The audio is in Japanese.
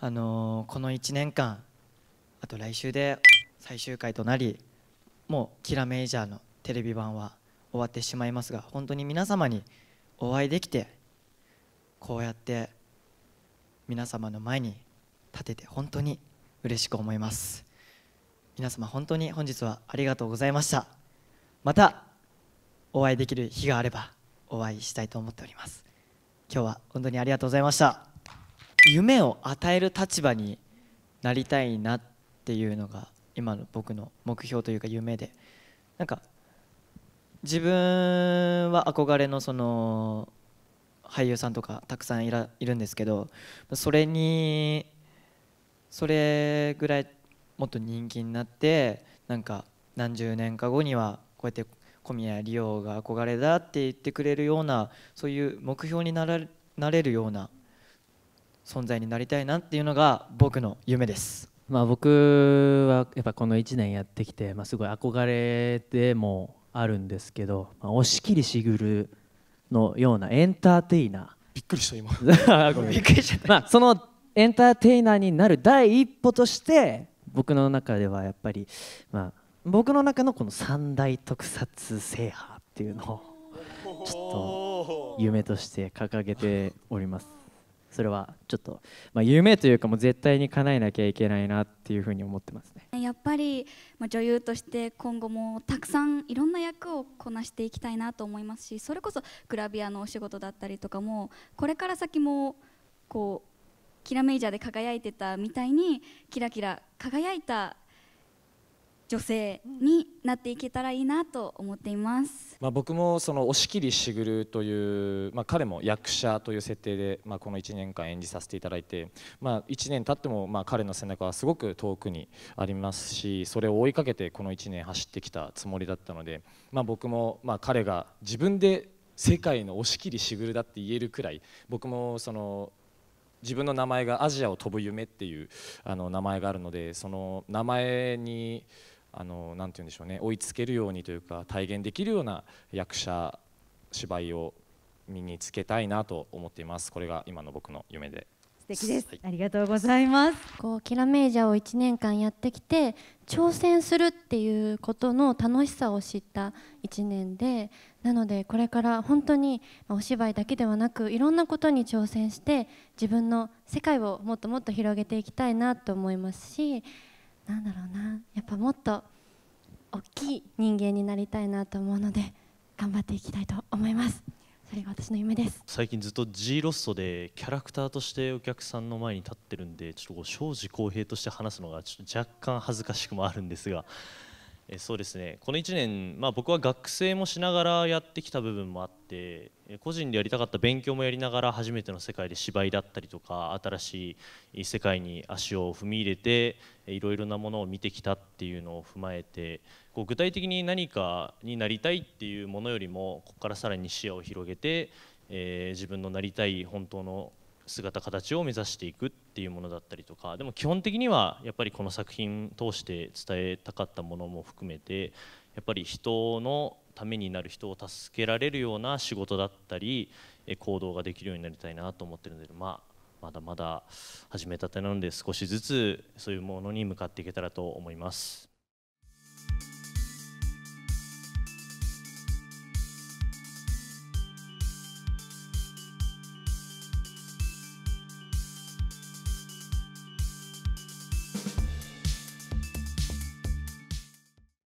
あのこの1年間あと来週で最終回となりもう「キラメイジャー」のテレビ版は終わってしまいますが本当に皆様にお会いできてこうやって皆様の前に立てて本当に嬉しく思います皆様本当に本日はありがとうございましたまたお会いできる日があればお会いしたいと思っております今日は本当にありがとうございました夢を与える立場になりたいなっていうのが今の僕の目標というか夢でなんか自分は憧れのその俳優さんとかたくさんいらいるんですけどそれにそれぐらいもっと人気になってなんか何十年か後にはこうやって小宮梨央が憧れだって言ってくれるようなそういう目標にならなれるような存在になりたいなっていうのが僕の夢です。まあ、僕はやっぱこの1年やってきて、まあ、すごい憧れでもあるんですけど、まあ、押切るのようなエンターテイナーびっくりした今 びっくりしちゃった、まあ、そのエンターテイナーになる第一歩として僕の中ではやっぱり、まあ、僕の中のこの三大特撮制覇っていうのをちょっと夢として掲げておりますそれはちょっと、まあ、夢というかもう絶対に叶えなきゃいけないなっていうふうに思ってますねやっぱり、ま女優として今後もたくさんいろんな役をこなしていきたいなと思いますしそれこそグラビアのお仕事だったりとかもこれから先もこうキラメイジャーで輝いてたみたいにキラキラ輝いた女性になっていけたらいいなと思っています、まあ、僕もその押切しぐるという、まあ、彼も役者という設定で、まあ、この1年間演じさせていただいて、まあ、1年経ってもまあ彼の背中はすごく遠くにありますしそれを追いかけてこの1年走ってきたつもりだったので、まあ、僕もまあ彼が自分で世界の押切しぐるだって言えるくらい僕もその自分の名前が「アジアを飛ぶ夢」っていうあの名前があるのでその名前にあのなて言うんでしょうね追いつけるようにというか体現できるような役者芝居を身につけたいなと思っていますこれが今の僕の夢で素敵です、はい、ありがとうございますこうキラメイジャーを1年間やってきて挑戦するっていうことの楽しさを知った1年でなのでこれから本当にお芝居だけではなくいろんなことに挑戦して自分の世界をもっともっと広げていきたいなと思いますしなんだろうなやっぱもっと大きい人間になりたいなと思うので頑張っていきたいと思いますそれが私の夢です最近ずっと G ロストでキャラクターとしてお客さんの前に立ってるんでちょっとこう庄司公平として話すのがちょっと若干恥ずかしくもあるんですがえそうですねこの1年、まあ、僕は学生もしながらやってきた部分もあって個人でやりたかった勉強もやりながら初めての世界で芝居だったりとか新しい世界に足を踏み入れていろいろなものを見てきたっていうのを踏まえてこう具体的に何かになりたいっていうものよりもここからさらに視野を広げて、えー、自分のなりたい本当の姿形を目指していくっていうものだったりとかでも基本的にはやっぱりこの作品通して伝えたかったものも含めてやっぱり人のためになる人を助けられるような仕事だったり行動ができるようになりたいなと思ってるので、まあ、まだまだ始めたてなので少しずつそういうものに向かっていけたらと思います。